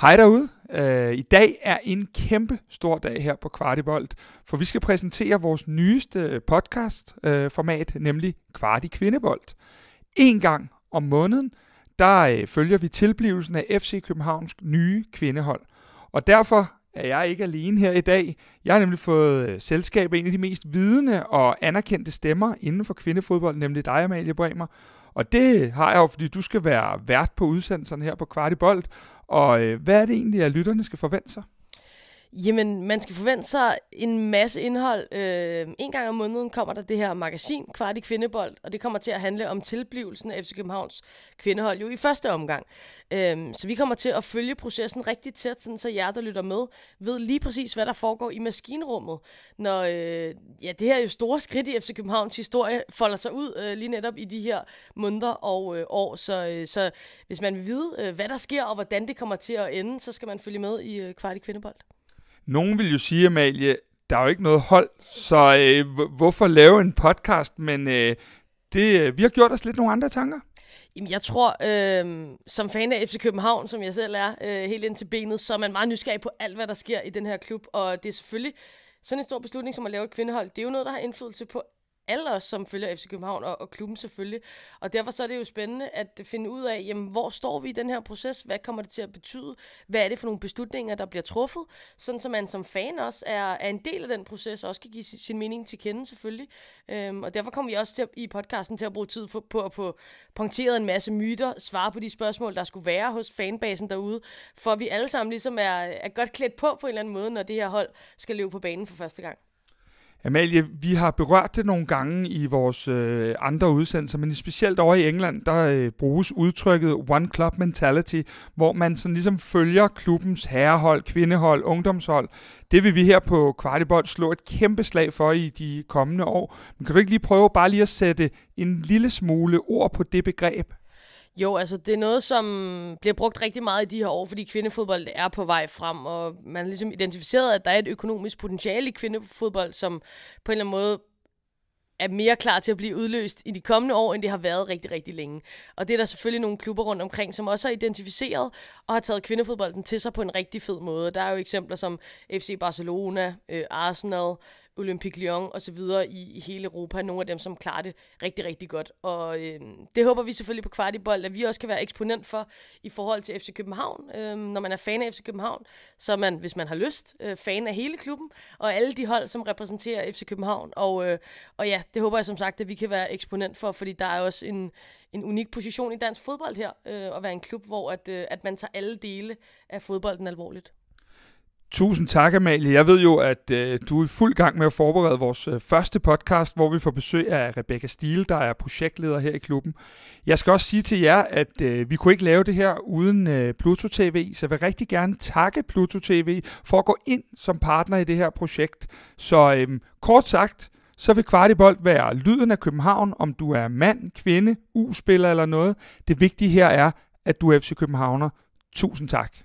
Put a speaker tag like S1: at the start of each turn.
S1: Hej derude. Øh, I dag er en kæmpe stor dag her på Kvartibolt, for vi skal præsentere vores nyeste podcast-format, øh, nemlig Kvarti Kvindebold. En gang om måneden, der øh, følger vi tilblivelsen af FC Københavns nye kvindehold. Og derfor er jeg ikke alene her i dag. Jeg har nemlig fået øh, selskab af en af de mest vidende og anerkendte stemmer inden for kvindefodbold, nemlig dig, Amalie Bremer. Og det har jeg jo, fordi du skal være vært på udsendelserne her på Kvartibolt. Og øh, hvad er det egentlig, at lytterne skal forvente sig?
S2: Jamen, man skal forvente sig en masse indhold. Øh, en gang om måneden kommer der det her magasin, Kvart i Kvindebold, og det kommer til at handle om tilblivelsen af FC Københavns kvindehold jo i første omgang. Øh, så vi kommer til at følge processen rigtig tæt, sådan så jer, der lytter med, ved lige præcis, hvad der foregår i maskinrummet, når øh, ja, det her jo store skridt i FC Københavns historie folder sig ud øh, lige netop i de her måneder og øh, år. Så, øh, så hvis man vil vide, øh, hvad der sker og hvordan det kommer til at ende, så skal man følge med i øh, Kvart i Kvindebold.
S1: Nogen vil jo sige, Amalie, der er jo ikke noget hold, så øh, hvorfor lave en podcast? Men øh, det, øh, vi har gjort os lidt nogle andre tanker.
S2: Jamen, jeg tror, øh, som fan af FC København, som jeg selv er, øh, helt ind til benet, så er man meget nysgerrig på alt, hvad der sker i den her klub. Og det er selvfølgelig sådan en stor beslutning, som at lave et kvindehold. Det er jo noget, der har indflydelse på alle os, som følger FC København og, og klubben selvfølgelig. Og derfor så er det jo spændende at finde ud af, jamen, hvor står vi i den her proces? Hvad kommer det til at betyde? Hvad er det for nogle beslutninger, der bliver truffet? Sådan så man som fan også er, er en del af den proces, og også kan give sin mening til kende selvfølgelig. Øhm, og derfor kommer vi også til at, i podcasten til at bruge tid på at få punkteret en masse myter, svare på de spørgsmål, der skulle være hos fanbasen derude, for vi alle sammen ligesom er, er godt klædt på på en eller anden måde, når det her hold skal løbe på banen for første gang.
S1: Amalie, vi har berørt det nogle gange i vores øh, andre udsendelser, men specielt over i England, der øh, bruges udtrykket One Club Mentality, hvor man sådan ligesom følger klubbens herrehold, kvindehold, ungdomshold. Det vil vi her på Kvartibold slå et kæmpe slag for i de kommende år. Men kan du ikke lige prøve bare lige at sætte en lille smule ord på det begreb?
S2: Jo, altså det er noget, som bliver brugt rigtig meget i de her år, fordi kvindefodbold er på vej frem, og man har ligesom identificeret, at der er et økonomisk potentiale i kvindefodbold, som på en eller anden måde er mere klar til at blive udløst i de kommende år, end det har været rigtig, rigtig længe. Og det er der selvfølgelig nogle klubber rundt omkring, som også har identificeret og har taget kvindefodbolden til sig på en rigtig fed måde. Der er jo eksempler som FC Barcelona, øh, Arsenal, Olympique Lyon og så videre i, i hele Europa. Nogle af dem, som klarer det rigtig, rigtig godt. Og øh, det håber vi selvfølgelig på Kvartibold, at vi også kan være eksponent for i forhold til FC København. Øh, når man er fan af FC København, så er man, hvis man har lyst, øh, fan af hele klubben og alle de hold, som repræsenterer FC København. Og, øh, og ja, det håber jeg som sagt, at vi kan være eksponent for, fordi der er også en, en unik position i dansk fodbold her, øh, at være en klub, hvor at, øh, at man tager alle dele af fodbolden alvorligt.
S1: Tusind tak, Amalie. Jeg ved jo, at øh, du er i fuld gang med at forberede vores øh, første podcast, hvor vi får besøg af Rebecca Stiel, der er projektleder her i klubben. Jeg skal også sige til jer, at øh, vi kunne ikke lave det her uden øh, Pluto TV, så jeg vil rigtig gerne takke Pluto TV for at gå ind som partner i det her projekt. Så øh, kort sagt, så vil Kvartibolt være lyden af København, om du er mand, kvinde, uspiller eller noget. Det vigtige her er, at du er FC Københavner. Tusind tak.